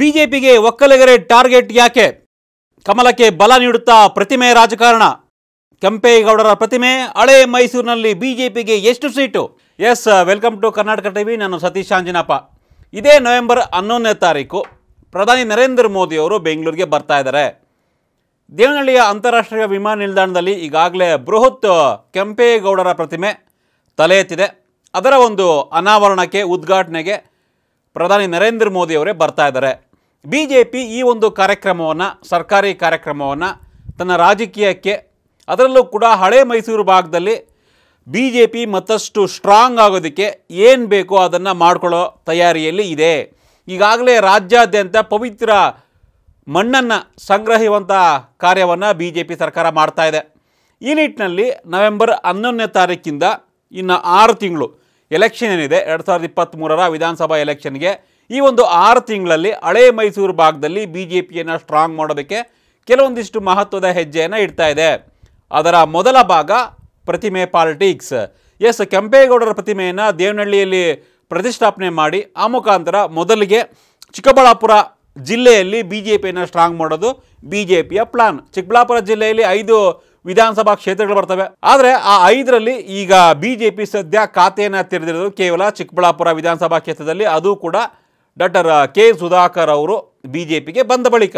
ಬಿಜೆಪಿಗೆ ಒಕ್ಕಲಿಗರೇ ಟಾರ್ಗೆಟ್ ಯಾಕೆ ಕಮಲಕ್ಕೆ ಬಲ ನೀಡುತ್ತಾ ಪ್ರತಿಮೆ ರಾಜಕಾರಣ ಕೆಂಪೇಗೌಡರ ಪ್ರತಿಮೆ ಹಳೆ ಮೈಸೂರಿನಲ್ಲಿ ಬಿಜೆಪಿಗೆ ಎಷ್ಟು seat yes welcome to Karnataka TV ನಾನು ಸತೀಶ್ ಆಂಜನಪ್ಪ ಇದೇ ನವೆಂಬರ್ ಹನ್ನೊಂದನೇ ತಾರೀಕು ಪ್ರಧಾನಿ ನರೇಂದ್ರ ಮೋದಿಯವರು ಬೆಂಗಳೂರಿಗೆ ಬರ್ತಾ ಇದ್ದಾರೆ ದೇವನಹಳ್ಳಿಯ ಅಂತಾರಾಷ್ಟ್ರೀಯ ವಿಮಾನ ನಿಲ್ದಾಣದಲ್ಲಿ ಈಗಾಗಲೇ ಬೃಹತ್ ಕೆಂಪೇಗೌಡರ ಪ್ರತಿಮೆ ತಲೆ ಎತ್ತಿದೆ ಅದರ ಒಂದು ಅನಾವರಣಕ್ಕೆ ಉದ್ಘಾಟನೆಗೆ ಪ್ರಧಾನಿ ನರೇಂದ್ರ ಮೋದಿಯವರೇ ಬರ್ತಾ ಇದ್ದಾರೆ ಬಿ ಜೆ ಪಿ ಈ ಒಂದು ಕಾರ್ಯಕ್ರಮವನ್ನು ಸರ್ಕಾರಿ ಕಾರ್ಯಕ್ರಮವನ್ನು ತನ್ನ ರಾಜಕೀಯಕ್ಕೆ ಅದರಲ್ಲೂ ಕೂಡ ಹಳೆ ಮೈಸೂರು ಭಾಗದಲ್ಲಿ ಬಿ ಜೆ ಪಿ ಮತ್ತಷ್ಟು ಸ್ಟ್ರಾಂಗ್ ಆಗೋದಕ್ಕೆ ಏನು ಬೇಕೋ ಅದನ್ನು ಮಾಡ್ಕೊಳ್ಳೋ ತಯಾರಿಯಲ್ಲಿ ಇದೆ ಈಗಾಗಲೇ ರಾಜ್ಯಾದ್ಯಂತ ಪವಿತ್ರ ಮಣ್ಣನ್ನು ಸಂಗ್ರಹಿಸುವಂಥ ಕಾರ್ಯವನ್ನು ಬಿ ಜೆ ಪಿ ಸರ್ಕಾರ ಮಾಡ್ತಾ ಇದೆ ಈ ನಿಟ್ಟಿನಲ್ಲಿ ನವೆಂಬರ್ ಹನ್ನೊಂದನೇ ತಾರೀಕಿಂದ ಇನ್ನು ಆರು ತಿಂಗಳು ಎಲೆಕ್ಷನ್ ಏನಿದೆ ಎರಡು ಸಾವಿರದ ಇಪ್ಪತ್ತ್ಮೂರರ ವಿಧಾನಸಭಾ ಎಲೆಕ್ಷನ್ಗೆ ಈ ಒಂದು ಆರು ತಿಂಗಳಲ್ಲಿ ಹಳೆ ಮೈಸೂರು ಭಾಗದಲ್ಲಿ ಬಿ ಜೆ ಪಿಯನ್ನು ಸ್ಟ್ರಾಂಗ್ ಮಾಡೋದಕ್ಕೆ ಕೆಲವೊಂದಿಷ್ಟು ಮಹತ್ವದ ಹೆಜ್ಜೆಯನ್ನು ಇಡ್ತಾ ಇದೆ ಅದರ ಮೊದಲ ಭಾಗ ಪ್ರತಿಮೆ ಪಾಲಿಟಿಕ್ಸ್ ಎಸ್ ಕೆಂಪೇಗೌಡರ ಪ್ರತಿಮೆಯನ್ನು ದೇವನಹಳ್ಳಿಯಲ್ಲಿ ಪ್ರತಿಷ್ಠಾಪನೆ ಮಾಡಿ ಆ ಮುಖಾಂತರ ಮೊದಲಿಗೆ ಚಿಕ್ಕಬಳ್ಳಾಪುರ ಜಿಲ್ಲೆಯಲ್ಲಿ ಬಿ ಜೆ ಪಿಯನ್ನು ಸ್ಟ್ರಾಂಗ್ ಮಾಡೋದು ಬಿ ಜೆ ಪಿಯ ಪ್ಲಾನ್ ಚಿಕ್ಕಬಳ್ಳಾಪುರ ಜಿಲ್ಲೆಯಲ್ಲಿ ಐದು ವಿಧಾನಸಭಾ ಕ್ಷೇತ್ರಗಳು ಬರ್ತವೆ ಆದರೆ ಆ ಐದರಲ್ಲಿ ಈಗ ಬಿ ಜೆ ಪಿ ಸದ್ಯ ಖಾತೆಯನ್ನು ತೆರೆದಿರೋದು ಕೇವಲ ಚಿಕ್ಕಬಳ್ಳಾಪುರ ವಿಧಾನಸಭಾ ಕ್ಷೇತ್ರದಲ್ಲಿ ಅದು ಕೂಡ ಡಾಕ್ಟರ್ ಕೆ ಸುಧಾಕರ್ ಅವರು ಬಿ ಜೆ ಪಿಗೆ ಬಂದ ಬಳಿಕ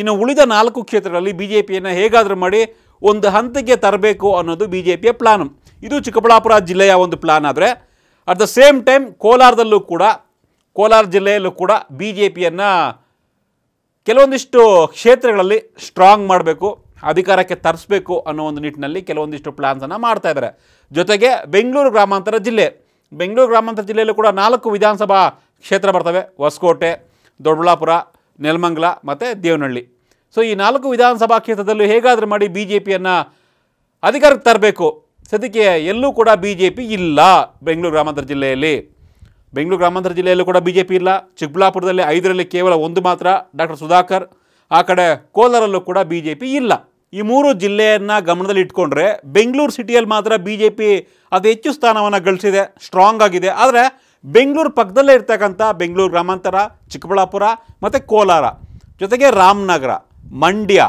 ಇನ್ನು ಉಳಿದ ನಾಲ್ಕು ಕ್ಷೇತ್ರಗಳಲ್ಲಿ ಬಿ ಜೆ ಪಿಯನ್ನು ಹೇಗಾದರೂ ಮಾಡಿ ಒಂದು ಹಂತಕ್ಕೆ ತರಬೇಕು ಅನ್ನೋದು ಬಿ ಜೆ ಪಿಯ ಪ್ಲಾನು ಇದು ಚಿಕ್ಕಬಳ್ಳಾಪುರ ಜಿಲ್ಲೆಯ ಒಂದು ಪ್ಲಾನ್ ಆದರೆ ಅಟ್ ದ ಸೇಮ್ ಟೈಮ್ ಕೋಲಾರದಲ್ಲೂ ಕೂಡ ಕೋಲಾರ ಜಿಲ್ಲೆಯಲ್ಲೂ ಕೂಡ ಬಿ ಜೆ ಪಿಯನ್ನು ಕೆಲವೊಂದಿಷ್ಟು ಕ್ಷೇತ್ರಗಳಲ್ಲಿ ಸ್ಟ್ರಾಂಗ್ ಮಾಡಬೇಕು ಅಧಿಕಾರಕ್ಕೆ ತರಿಸ್ಬೇಕು ಅನ್ನೋ ಒಂದು ನಿಟ್ಟಿನಲ್ಲಿ ಕೆಲವೊಂದಿಷ್ಟು ಪ್ಲ್ಯಾನ್ಸನ್ನು ಮಾಡ್ತಾ ಇದ್ದಾರೆ ಜೊತೆಗೆ ಬೆಂಗಳೂರು ಗ್ರಾಮಾಂತರ ಜಿಲ್ಲೆ ಬೆಂಗಳೂರು ಗ್ರಾಮಾಂತರ ಜಿಲ್ಲೆಯಲ್ಲೂ ಕೂಡ ನಾಲ್ಕು ವಿಧಾನಸಭಾ ಕ್ಷೇತ್ರ ಬರ್ತವೆ ಹೊಸಕೋಟೆ ದೊಡ್ಡಬಳ್ಳಾಪುರ ನೆಲಮಂಗಲ ಮತ್ತು ದೇವನಹಳ್ಳಿ ಸೊ ಈ ನಾಲ್ಕು ವಿಧಾನಸಭಾ ಕ್ಷೇತ್ರದಲ್ಲೂ ಹೇಗಾದರೂ ಮಾಡಿ ಬಿ ಜೆ ಪಿಯನ್ನು ಅಧಿಕಾರಕ್ಕೆ ತರಬೇಕು ಸದ್ಯಕ್ಕೆ ಎಲ್ಲೂ ಕೂಡ ಬಿ ಜೆ ಪಿ ಇಲ್ಲ ಬೆಂಗಳೂರು ಗ್ರಾಮಾಂತರ ಜಿಲ್ಲೆಯಲ್ಲಿ ಬೆಂಗಳೂರು ಗ್ರಾಮಾಂತರ ಜಿಲ್ಲೆಯಲ್ಲೂ ಕೂಡ ಬಿ ಜೆ ಪಿ ಇಲ್ಲ ಚಿಕ್ಕಬಳ್ಳಾಪುರದಲ್ಲಿ ಐದರಲ್ಲಿ ಕೇವಲ ಒಂದು ಮಾತ್ರ ಡಾಕ್ಟರ್ ಸುಧಾಕರ್ ಆ ಕಡೆ ಕೋಲಾರಲ್ಲೂ ಕೂಡ ಬಿ ಜೆ ಪಿ ಇಲ್ಲ ಈ ಮೂರು ಜಿಲ್ಲೆಯನ್ನು ಗಮನದಲ್ಲಿ ಇಟ್ಕೊಂಡ್ರೆ ಬೆಂಗಳೂರು ಸಿಟಿಯಲ್ಲಿ ಮಾತ್ರ ಬಿ ಜೆ ಪಿ ಅದು ಹೆಚ್ಚು ಸ್ಥಾನವನ್ನು ಗಳಿಸಿದೆ ಸ್ಟ್ರಾಂಗ್ ಆಗಿದೆ ಆದರೆ ಬೆಂಗಳೂರು ಪಕ್ಕದಲ್ಲೇ ಇರ್ತಕ್ಕಂಥ ಬೆಂಗಳೂರು ಗ್ರಾಮಾಂತರ ಚಿಕ್ಕಬಳ್ಳಾಪುರ ಮತ್ತು ಕೋಲಾರ ಜೊತೆಗೆ ರಾಮನಗರ ಮಂಡ್ಯ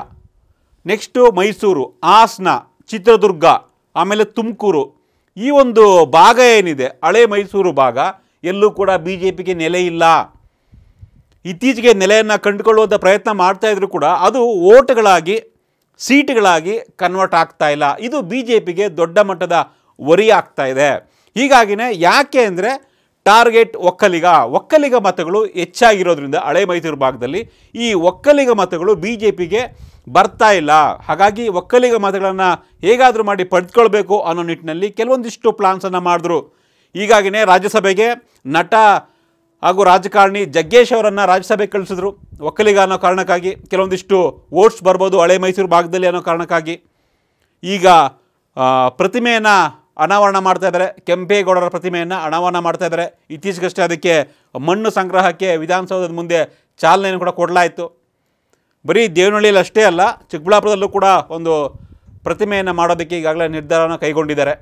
ನೆಕ್ಸ್ಟು ಮೈಸೂರು ಹಾಸನ ಚಿತ್ರದುರ್ಗ ಆಮೇಲೆ ತುಮಕೂರು ಈ ಒಂದು ಭಾಗ ಏನಿದೆ ಹಳೆ ಮೈಸೂರು ಭಾಗ ಎಲ್ಲೂ ಕೂಡ ಬಿ ಜೆ ಪಿಗೆ ನೆಲೆ ಇಲ್ಲ ಇತ್ತೀಚೆಗೆ ನೆಲೆಯನ್ನು ಕಂಡುಕೊಳ್ಳುವಂಥ ಪ್ರಯತ್ನ ಮಾಡ್ತಾಯಿದ್ರು ಕೂಡ ಅದು ಓಟ್ಗಳಾಗಿ ಸೀಟ್ಗಳಾಗಿ ಕನ್ವರ್ಟ್ ಆಗ್ತಾ ಇಲ್ಲ ಇದು ಬಿ ಜೆ ಪಿಗೆ ದೊಡ್ಡ ಮಟ್ಟದ ಒರಿಯಾಗ್ತಾ ಇದೆ ಹೀಗಾಗಿನೇ ಯಾಕೆ ಅಂದರೆ ಟಾರ್ಗೆಟ್ ಒಕ್ಕಲಿಗ ಒಕ್ಕಲಿಗ ಮತಗಳು ಹೆಚ್ಚಾಗಿರೋದ್ರಿಂದ ಹಳೆ ಮೈಸೂರು ಭಾಗದಲ್ಲಿ ಈ ಒಕ್ಕಲಿಗ ಮತಗಳು ಬಿ ಜೆ ಪಿಗೆ ಬರ್ತಾ ಇಲ್ಲ ಹಾಗಾಗಿ ಒಕ್ಕಲಿಗ ಮತಗಳನ್ನು ಹೇಗಾದರೂ ಮಾಡಿ ಪಡೆದುಕೊಳ್ಬೇಕು ಅನ್ನೋ ನಿಟ್ಟಿನಲ್ಲಿ ಕೆಲವೊಂದಿಷ್ಟು ಪ್ಲಾನ್ಸನ್ನು ಮಾಡಿದ್ರು ಈಗಾಗಿಯೇ ರಾಜ್ಯಸಭೆಗೆ ನಟ ಹಾಗೂ ರಾಜಕಾರಣಿ ಜಗ್ಗೇಶ್ ಅವರನ್ನು ರಾಜ್ಯಸಭೆಗೆ ಕಳಿಸಿದ್ರು ಒಕ್ಕಲಿಗ ಅನ್ನೋ ಕಾರಣಕ್ಕಾಗಿ ಕೆಲವೊಂದಿಷ್ಟು ವೋಟ್ಸ್ ಬರ್ಬೋದು ಹಳೆ ಮೈಸೂರು ಭಾಗದಲ್ಲಿ ಅನ್ನೋ ಕಾರಣಕ್ಕಾಗಿ ಈಗ ಪ್ರತಿಮೆಯನ್ನು ಅನಾವರಣ ಮಾಡ್ತಾ ಇದ್ದಾರೆ ಕೆಂಪೇಗೌಡರ ಪ್ರತಿಮೆಯನ್ನು ಅನಾವರಣ ಮಾಡ್ತಾ ಇದ್ದಾರೆ ಇತ್ತೀಚೆಗಷ್ಟೇ ಅದಕ್ಕೆ ಮಣ್ಣು ಸಂಗ್ರಹಕ್ಕೆ ವಿಧಾನಸೌಧದ ಮುಂದೆ ಚಾಲನೆಯನ್ನು ಕೂಡ ಕೊಡಲಾಯಿತು ಬರೀ ದೇವನಹಳ್ಳಿಯಲ್ಲಿ ಅಷ್ಟೇ ಅಲ್ಲ ಚಿಕ್ಕಬಳ್ಳಾಪುರದಲ್ಲೂ ಕೂಡ ಒಂದು ಪ್ರತಿಮೆಯನ್ನು ಮಾಡೋದಕ್ಕೆ ಈಗಾಗಲೇ ನಿರ್ಧಾರವನ್ನು ಕೈಗೊಂಡಿದ್ದಾರೆ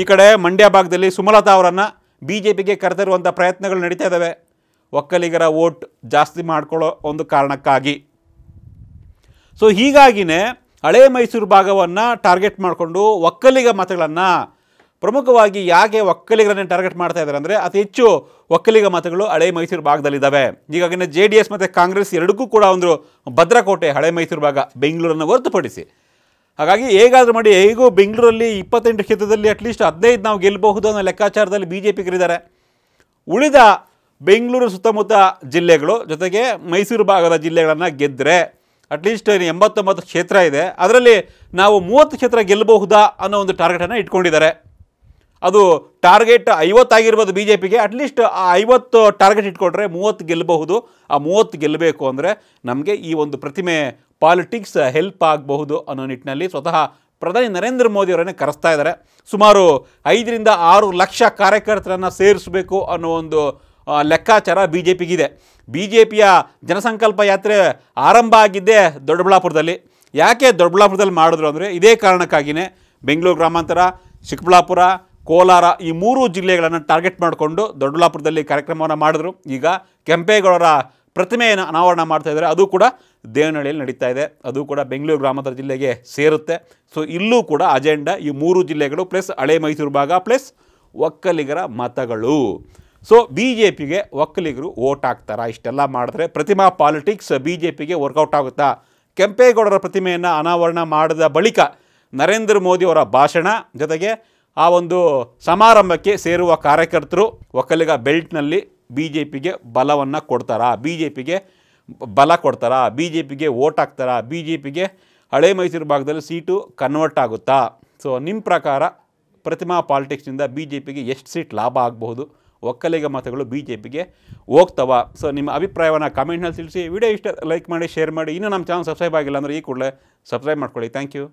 ಈ ಕಡೆ ಮಂಡ್ಯ ಭಾಗದಲ್ಲಿ ಸುಮಲತಾ ಅವರನ್ನು ಬಿ ಜೆ ಪಿಗೆ ಕರೆತರುವಂಥ ಪ್ರಯತ್ನಗಳು ನಡೀತಾ ಇದ್ದಾವೆ ಒಕ್ಕಲಿಗರ ಓಟ್ ಜಾಸ್ತಿ ಮಾಡ್ಕೊಳ್ಳೋ ಒಂದು ಕಾರಣಕ್ಕಾಗಿ ಸೊ ಹೀಗಾಗಿಯೇ ಹಳೇ ಮೈಸೂರು ಭಾಗವನ್ನು ಟಾರ್ಗೆಟ್ ಮಾಡಿಕೊಂಡು ಒಕ್ಕಲಿಗ ಮತಗಳನ್ನು ಪ್ರಮುಖವಾಗಿ ಯಾಕೆ ಒಕ್ಕಲಿಗರನ್ನೇ ಟಾರ್ಗೆಟ್ ಮಾಡ್ತಾ ಇದ್ದಾರೆ ಅಂದರೆ ಅತಿ ಹೆಚ್ಚು ಒಕ್ಕಲಿಗ ಮತಗಳು ಹಳೆ ಮೈಸೂರು ಭಾಗದಲ್ಲಿದ್ದಾವೆ ಈಗಾಗಿನ ಜೆ ಡಿ ಎಸ್ ಮತ್ತು ಕಾಂಗ್ರೆಸ್ ಎರಡಕ್ಕೂ ಕೂಡ ಒಂದು ಭದ್ರಕೋಟೆ ಹಳೆ ಮೈಸೂರು ಭಾಗ ಬೆಂಗಳೂರನ್ನು ಹೊರತುಪಡಿಸಿ ಹಾಗಾಗಿ ಹೇಗಾದರೂ ಮಾಡಿ ಹೇಗೂ ಬೆಂಗಳೂರಲ್ಲಿ ಇಪ್ಪತ್ತೆಂಟು ಕ್ಷೇತ್ರದಲ್ಲಿ ಅಟ್ಲೀಸ್ಟ್ ಹದಿನೈದು ನಾವು ಗೆಲ್ಲಬಹುದು ಅನ್ನೋ ಲೆಕ್ಕಾಚಾರದಲ್ಲಿ ಬಿ ಜೆ ಪಿಗರಿದ್ದಾರೆ ಉಳಿದ ಬೆಂಗಳೂರು ಸುತ್ತಮುತ್ತ ಜಿಲ್ಲೆಗಳು ಜೊತೆಗೆ ಮೈಸೂರು ಭಾಗದ ಜಿಲ್ಲೆಗಳನ್ನು ಗೆದ್ದರೆ ಅಟ್ಲೀಸ್ಟ್ ಎಂಬತ್ತೊಂಬತ್ತು ಕ್ಷೇತ್ರ ಇದೆ ಅದರಲ್ಲಿ ನಾವು ಮೂವತ್ತು ಕ್ಷೇತ್ರ ಗೆಲ್ಲಬಹುದಾ ಅನ್ನೋ ಒಂದು ಟಾರ್ಗೆಟನ್ನು ಇಟ್ಕೊಂಡಿದ್ದಾರೆ ಅದು ಟಾರ್ಗೆಟ್ ಐವತ್ತಾಗಿರ್ಬೋದು ಬಿ ಜೆ ಪಿಗೆ ಅಟ್ಲೀಸ್ಟ್ ಆ ಐವತ್ತು ಟಾರ್ಗೆಟ್ ಇಟ್ಕೊಂಡ್ರೆ ಮೂವತ್ತು ಗೆಲ್ಲಬಹುದು ಆ ಮೂವತ್ತು ಗೆಲ್ಲಬೇಕು ಅಂದರೆ ನಮಗೆ ಈ ಒಂದು ಪ್ರತಿಮೆ ಪಾಲಿಟಿಕ್ಸ್ ಹೆಲ್ಪ್ ಆಗಬಹುದು ಅನ್ನೋ ನಿಟ್ಟಿನಲ್ಲಿ ಸ್ವತಃ ಪ್ರಧಾನಿ ನರೇಂದ್ರ ಮೋದಿ ಅವರನ್ನೇ ಕರೆಸ್ತಾ ಇದ್ದಾರೆ ಸುಮಾರು ಐದರಿಂದ ಆರು ಲಕ್ಷ ಕಾರ್ಯಕರ್ತರನ್ನು ಸೇರಿಸಬೇಕು ಅನ್ನೋ ಒಂದು ಲೆಕ್ಕಾಚಾರ ಬಿ ಜೆ ಪಿಗಿದೆ ಬಿ ಜೆ ಪಿಯ ಜನಸಂಕಲ್ಪ ಯಾತ್ರೆ ಆರಂಭ ಆಗಿದ್ದೇ ದೊಡ್ಡಬಳ್ಳಾಪುರದಲ್ಲಿ ಯಾಕೆ ದೊಡ್ಡಬಳ್ಳಾಪುರದಲ್ಲಿ ಮಾಡಿದ್ರು ಅಂದರೆ ಇದೇ ಕಾರಣಕ್ಕಾಗಿಯೇ ಬೆಂಗಳೂರು ಗ್ರಾಮಾಂತರ ಚಿಕ್ಕಬಳ್ಳಾಪುರ ಕೋಲಾರ ಈ ಮೂರು ಜಿಲ್ಲೆಗಳನ್ನು ಟಾರ್ಗೆಟ್ ಮಾಡಿಕೊಂಡು ದೊಡ್ಡಬಳ್ಳಾಪುರದಲ್ಲಿ ಕಾರ್ಯಕ್ರಮವನ್ನು ಮಾಡಿದ್ರು ಈಗ ಕೆಂಪೇಗೌಡರ ಪ್ರತಿಮೆಯನ್ನು ಅನಾವರಣ ಮಾಡ್ತಾ ಇದ್ದಾರೆ ಅದು ಕೂಡ ದೇವನಹಳ್ಳಿಯಲ್ಲಿ ನಡೀತಾ ಇದೆ ಅದು ಕೂಡ ಬೆಂಗಳೂರು ಗ್ರಾಮಾಂತರ ಜಿಲ್ಲೆಗೆ ಸೇರುತ್ತೆ ಸೊ ಇಲ್ಲೂ ಕೂಡ ಅಜೆಂಡಾ ಈ ಮೂರು ಜಿಲ್ಲೆಗಳು ಪ್ಲಸ್ ಹಳೆ ಮೈಸೂರು ಭಾಗ ಪ್ಲಸ್ ಒಕ್ಕಲಿಗರ ಮತಗಳು ಸೊ ಬಿ ಜೆ ಪಿಗೆ ಒಕ್ಕಲಿಗರು ಓಟ್ ಹಾಕ್ತಾರಾ ಇಷ್ಟೆಲ್ಲ ಮಾಡಿದ್ರೆ ಪ್ರತಿಮಾ ಪಾಲಿಟಿಕ್ಸ್ ಬಿ ಜೆ ಪಿಗೆ ವರ್ಕೌಟ್ ಆಗುತ್ತಾ ಕೆಂಪೇಗೌಡರ ಪ್ರತಿಮೆಯನ್ನು ಅನಾವರಣ ಮಾಡಿದ ಬಳಿಕ ನರೇಂದ್ರ ಮೋದಿ ಅವರ ಭಾಷಣ ಜೊತೆಗೆ ಆ ಒಂದು ಸಮಾರಂಭಕ್ಕೆ ಸೇರುವ ಕಾರ್ಯಕರ್ತರು ಒಕ್ಕಲಿಗ ಬೆಲ್ಟ್ನಲ್ಲಿ ಬಿ ಜೆ ಪಿಗೆ ಬಲವನ್ನು ಕೊಡ್ತಾರಾ ಬಿ ಜೆ ಪಿಗೆ ಬಲ ಕೊಡ್ತಾರಾ ಬಿ ಜೆ ಪಿಗೆ ಓಟ್ ಹಾಕ್ತಾರಾ ಬಿ ಜೆ ಪಿಗೆ ಹಳೆ ಮೈಸೂರು ಭಾಗದಲ್ಲಿ ಸೀಟು ಕನ್ವರ್ಟ್ ಆಗುತ್ತಾ ಸೊ ನಿಮ್ಮ ಪ್ರಕಾರ ಪ್ರತಿಮಾ ಪಾಲಿಟಿಕ್ಸ್ನಿಂದ ಬಿ ಜೆ ಪಿಗೆ ಎಷ್ಟು ಸೀಟ್ ಲಾಭ ಆಗಬಹುದು ಒಕ್ಕಲಿಗ ಮತಗಳು ಬಿ ಜೆ ಪಿಗೆ ಹೋಗ್ತವ ಸೊ ನಿಮ್ಮ ಅಭಿಪ್ರಾಯವನ್ನು ಕಮೆಂಟ್ನಲ್ಲಿ ತಿಳಿಸಿ ವಿಡಿಯೋ ಇಷ್ಟ ಲೈಕ್ ಮಾಡಿ ಶೇರ್ ಮಾಡಿ ಇನ್ನೂ ನಮ್ಮ ಚಾನಲ್ ಸಬ್ಸ್ಕ್ರೈಬ್ ಆಗಿಲ್ಲ ಅಂದರೆ ಈ ಕೂಡಲೇ ಸಬ್ಸ್ಕ್ರೈಬ್ ಮಾಡ್ಕೊಳ್ಳಿ ಥ್ಯಾಂಕ್ ಯು